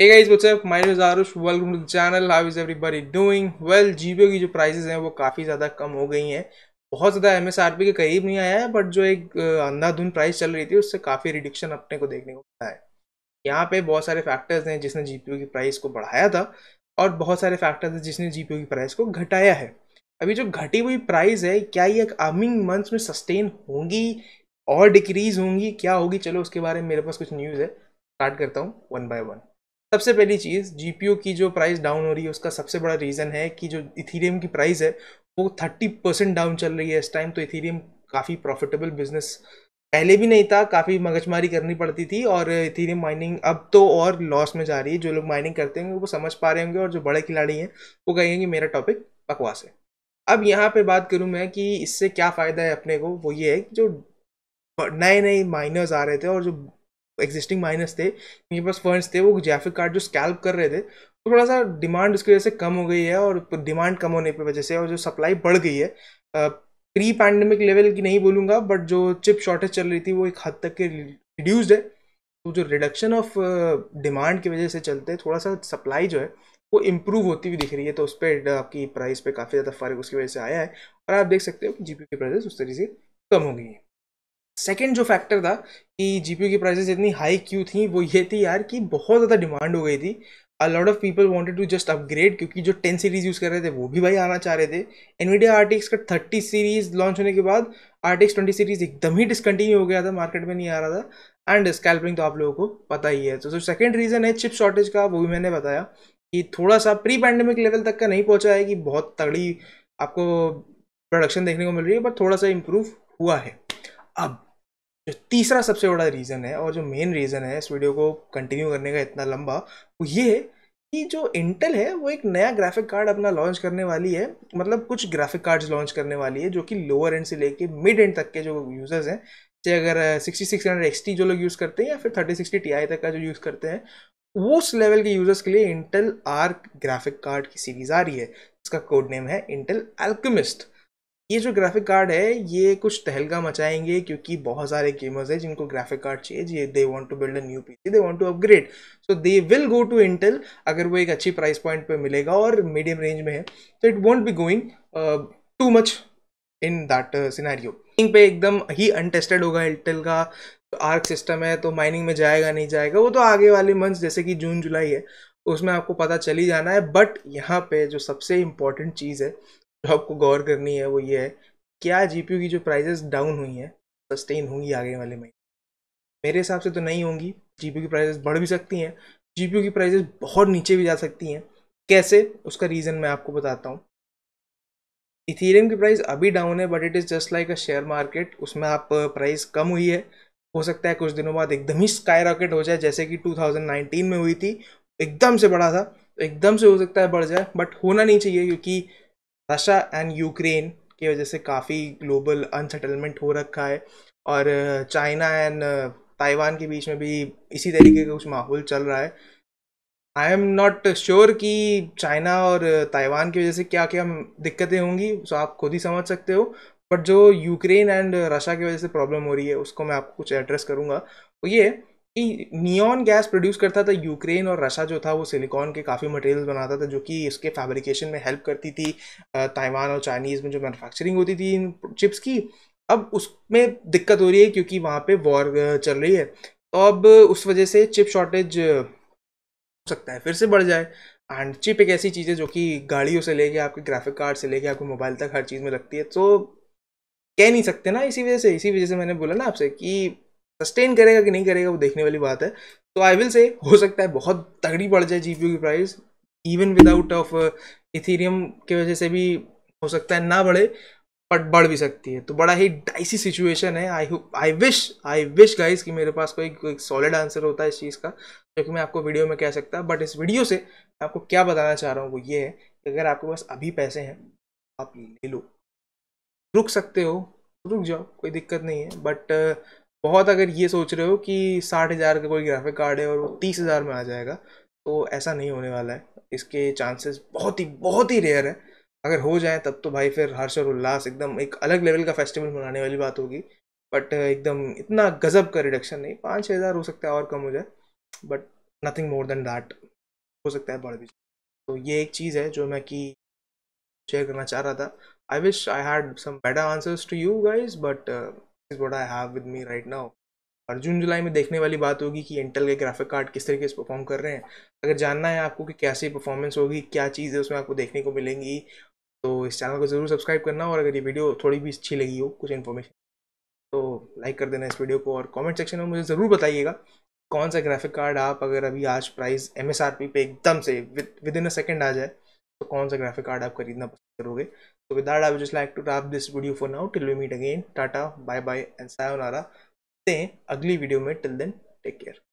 Hey guys, what's up? My name is Arush. Welcome to the channel. How is everybody doing? Well, की जो prices हैं वो काफ़ी ज़्यादा कम हो गई हैं बहुत ज़्यादा एम एस आर पी के करीब नहीं आया है बट जो एक अंधाधुंध प्राइस चल रही थी उससे काफ़ी रिडक्शन अपने को देखने को मिला है यहाँ पे बहुत सारे फैक्टर्स हैं जिसने जी की प्राइस को बढ़ाया था और बहुत सारे फैक्टर्स हैं जिसने जी की प्राइस को घटाया है अभी जो घटी हुई प्राइस है क्या ये कमिंग मंथ्स में सस्टेन होंगी और डिक्रीज होंगी क्या होगी चलो उसके बारे में मेरे पास कुछ न्यूज़ है स्टार्ट करता हूँ वन बाय वन सबसे पहली चीज़ जी की जो प्राइस डाउन हो रही है उसका सबसे बड़ा रीज़न है कि जो इथीरियम की प्राइस है वो थर्टी परसेंट डाउन चल रही है इस टाइम तो इथीरियम काफ़ी प्रॉफिटेबल बिजनेस पहले भी नहीं था काफ़ी मगजमारी करनी पड़ती थी और इथीरियम माइनिंग अब तो और लॉस में जा रही है जो लोग माइनिंग करते होंगे वो समझ पा रहे होंगे और जो बड़े खिलाड़ी हैं वो कहेंगे कि मेरा टॉपिक बकवास है अब यहाँ पे बात करूँ मैं कि इससे क्या फ़ायदा है अपने को वो ये है कि जो नए नए माइनर्स आ रहे थे और जो एग्जिस्टिंग माइनस थे इनके पास फंड्स थे वो जैफिक कार्ड जो स्कैल्प कर रहे थे तो थोड़ा सा डिमांड उसकी वजह से कम हो गई है और डिमांड कम होने की वजह से और जो सप्लाई बढ़ गई है प्री पैंडमिक लेवल की नहीं बोलूँगा बट जो चिप शॉर्टेज चल रही थी वो एक हद तक के रिड्यूस्ड है तो जो रिडक्शन ऑफ डिमांड की वजह से चलते थोड़ा सा सप्लाई जो है वो इम्प्रूव होती हुई दिख रही है तो उस पर आपकी प्राइस पे काफ़ी ज़्यादा फर्क उसकी वजह से आया है और आप देख सकते हो जी पी की प्राइसेस उस तरीके से कम हो गई हैं सेकेंड जो फैक्टर था कि जी की प्राइसेस इतनी हाई क्यों थी वो ये थी यार कि बहुत ज़्यादा डिमांड हो गई थी a lot of people wanted to just upgrade क्योंकि जो टेन सीरीज यूज़ कर रहे थे वो भी भाई आना चाह रहे थे एनवीडिया आर का थर्टी सीरीज लॉन्च होने के बाद आर टी ट्वेंटी सीरीज एकदम ही डिसकंटिन्यू हो गया था मार्केट में नहीं आ रहा था एंड स्कैल्पिंग तो आप लोगों को पता ही है तो जो सेकेंड रीज़न है चिप शॉर्टेज का वो भी मैंने बताया कि थोड़ा सा प्री पैंडमिक लेवल तक का नहीं पहुँचा है कि बहुत तगड़ी आपको प्रोडक्शन देखने को मिल रही है बट थोड़ा सा इम्प्रूव हुआ है अब जो तीसरा सबसे बड़ा रीज़न है और जो मेन रीज़न है इस वीडियो को कंटिन्यू करने का इतना लंबा वो ये है कि जो इंटेल है वो एक नया ग्राफिक कार्ड अपना लॉन्च करने वाली है मतलब कुछ ग्राफिक कार्ड्स लॉन्च करने वाली है जो कि लोअर एंड से लेके मिड एंड तक के जो यूज़र्स हैं चाहे अगर सिक्सटी सिक्स हंड्रेड एक्सटी जो लोग यूज़ करते हैं या फिर थर्टी सिक्सटी टी आई तक का जो यूज़ करते हैं वो उस लेवल के यूज़र्स के लिए इंटेल आर्क ग्राफिक कार्ड की सीरीज़ आ रही है इसका कोड नेम है इंटेल एल्कमिस्ट ये जो ग्राफिक कार्ड है ये कुछ तहलका मचाएंगे क्योंकि बहुत सारे गेमर्स हैं जिनको ग्राफिक कार्ड चाहिए they want to build a new PC they want to upgrade so they will go to Intel अगर वो एक अच्छी प्राइस पॉइंट पे मिलेगा और मीडियम रेंज में है तो it won't be going to much in that scenario पे एकदम ही अनटेस्टेड होगा इंटेल का तो आर्क सिस्टम है तो माइनिंग में जाएगा नहीं जाएगा वो तो आगे वाले मंथ जैसे कि जून जुलाई है उसमें आपको पता चली जाना है बट यहाँ पे जो सबसे इम्पॉर्टेंट चीज़ है आपको गौर करनी है वो ये है क्या जी की जो प्राइजेस डाउन हुई हैं सस्टेन होंगी आगे वाले महीने मेरे हिसाब से तो नहीं होंगी जी की प्राइजेस बढ़ भी सकती हैं जी की प्राइजेस बहुत नीचे भी जा सकती हैं कैसे उसका रीज़न मैं आपको बताता हूँ इथेरियम की प्राइस अभी डाउन है but it is just like a share market उसमें आप प्राइस कम हुई है हो सकता है कुछ दिनों बाद एकदम ही स्काई रॉकेट हो जाए जैसे कि 2019 में हुई थी एकदम से बड़ा था एकदम से हो सकता है बढ़ जाए बट होना नहीं चाहिए क्योंकि रशिया एंड यूक्रेन की वजह से काफ़ी ग्लोबल अनसेटलमेंट हो रखा है और uh, China and uh, Taiwan के बीच में भी इसी तरीके का कुछ माहौल चल रहा है आई एम नॉट श्योर कि चाइना और uh, ताइवान की वजह से क्या क्या दिक्कतें होंगी सो आप खुद ही समझ सकते हो बट जो यूक्रेन एंड रशिया की वजह से प्रॉब्लम हो रही है उसको मैं आपको कुछ एड्रेस करूँगा वो तो ये नियॉन गैस प्रोड्यूस करता था यूक्रेन और रशा जो था वो सिलिकॉन के काफ़ी मटेरियल्स बनाता था जो कि इसके फैब्रिकेशन में हेल्प करती थी ताइवान और चाइनीज़ में जो मैन्युफैक्चरिंग होती थी इन चिप्स की अब उसमें दिक्कत हो रही है क्योंकि वहाँ पे वॉर चल रही है तो अब उस वजह से चिप शॉर्टेज हो सकता है फिर से बढ़ जाए एंड चिप एक ऐसी चीज़ है जो कि गाड़ियों से लेके आपके ग्राफिक कार्ड से लेके आपके मोबाइल तक हर चीज़ में लगती है तो कह नहीं सकते ना इसी वजह से इसी वजह से मैंने बोला ना आपसे कि सस्टेन करेगा कि नहीं करेगा वो देखने वाली बात है तो आई विल से हो सकता है बहुत तगड़ी पड़ जाए जीपीयू की price even without of Ethereum की वजह से भी हो सकता है ना बढ़े बट बढ़ भी सकती है तो बड़ा ही डाइसी सिचुएशन है I hope I wish I wish guys कि मेरे पास कोई कोई सॉलिड आंसर होता है इस चीज़ का जो कि मैं आपको वीडियो में कह सकता बट इस वीडियो से आपको क्या बताना चाह रहा हूँ वो ये है कि अगर आपके पास अभी पैसे हैं आप ले लो रुक सकते हो रुक जाओ कोई दिक्कत नहीं है बट बहुत अगर ये सोच रहे हो कि साठ हज़ार का कोई ग्राफिक कार्ड है और वो तीस हज़ार में आ जाएगा तो ऐसा नहीं होने वाला है इसके चांसेस बहुत ही बहुत ही रेयर है अगर हो जाए तब तो भाई फिर हर्ष और उल्लास एकदम एक अलग लेवल का फेस्टिवल मनाने वाली बात होगी बट एकदम इतना गजब का रिडक्शन नहीं पाँच छः हज़ार हो सकता है और कम हो जाए but nothing more than that हो सकता है बढ़ भी तो ये एक चीज़ है जो मैं कि शेयर करना चाह रहा था I wish I had some better answers to you guys but is what I have with me right now और जून जुलाई में देखने वाली बात होगी कि इंटेल के ग्राफिक कार्ड किस तरीके से परफॉर्म कर रहे हैं अगर जानना है आपको कि कैसी परफॉर्मेंस होगी क्या चीज़ है उसमें आपको देखने को मिलेंगी तो इस चैनल को ज़रूर सब्सक्राइब करना और अगर ये वीडियो थोड़ी भी अच्छी लगी हो कुछ इन्फॉर्मेशन तो लाइक कर देना इस वीडियो को और कॉमेंट सेक्शन में मुझे ज़रूर बताइएगा कौन सा ग्राफिक कार्ड आप अगर अभी आज प्राइस एम पे एकदम से विद इन अ सेकेंड आ जाए तो कौन सा ग्राफिक कार्ड आप खरीदना करोगे तो without I just like to stop this video for now till we meet again tata bye bye and sayonara ते अगली वीडियो में टिल देन टेक केयर